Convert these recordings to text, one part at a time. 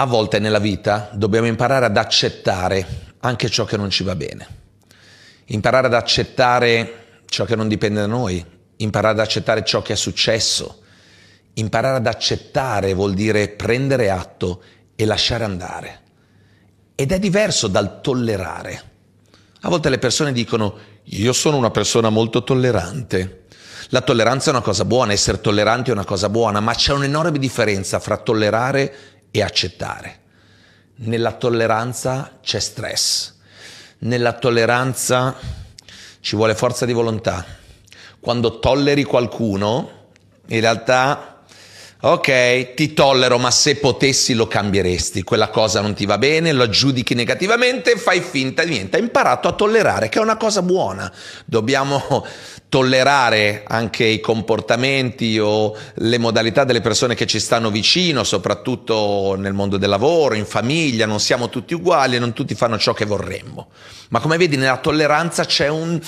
A volte nella vita dobbiamo imparare ad accettare anche ciò che non ci va bene, imparare ad accettare ciò che non dipende da noi, imparare ad accettare ciò che è successo. Imparare ad accettare vuol dire prendere atto e lasciare andare. Ed è diverso dal tollerare. A volte le persone dicono io sono una persona molto tollerante. La tolleranza è una cosa buona, essere tollerante è una cosa buona, ma c'è un'enorme differenza fra tollerare e accettare. Nella tolleranza c'è stress, nella tolleranza ci vuole forza di volontà. Quando tolleri qualcuno, in realtà ok, ti tollero, ma se potessi lo cambieresti, quella cosa non ti va bene, lo giudichi negativamente, fai finta di niente, hai imparato a tollerare, che è una cosa buona, dobbiamo tollerare anche i comportamenti o le modalità delle persone che ci stanno vicino, soprattutto nel mondo del lavoro, in famiglia, non siamo tutti uguali e non tutti fanno ciò che vorremmo, ma come vedi nella tolleranza c'è un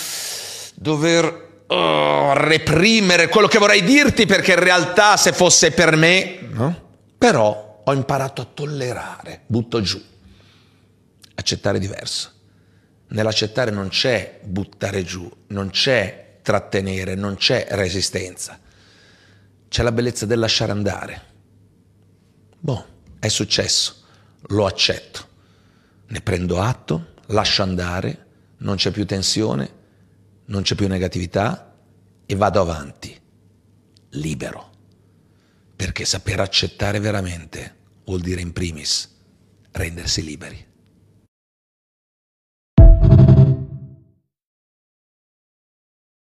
dover oh, reprimere quello che vorrei dirti perché in realtà se fosse per me, no? Però ho imparato a tollerare, butto giù, accettare diverso. Nell'accettare non c'è buttare giù, non c'è trattenere, non c'è resistenza. C'è la bellezza del lasciare andare. Boh, è successo, lo accetto, ne prendo atto, lascio andare, non c'è più tensione, non c'è più negatività e vado avanti, libero. Perché saper accettare veramente vuol dire in primis rendersi liberi.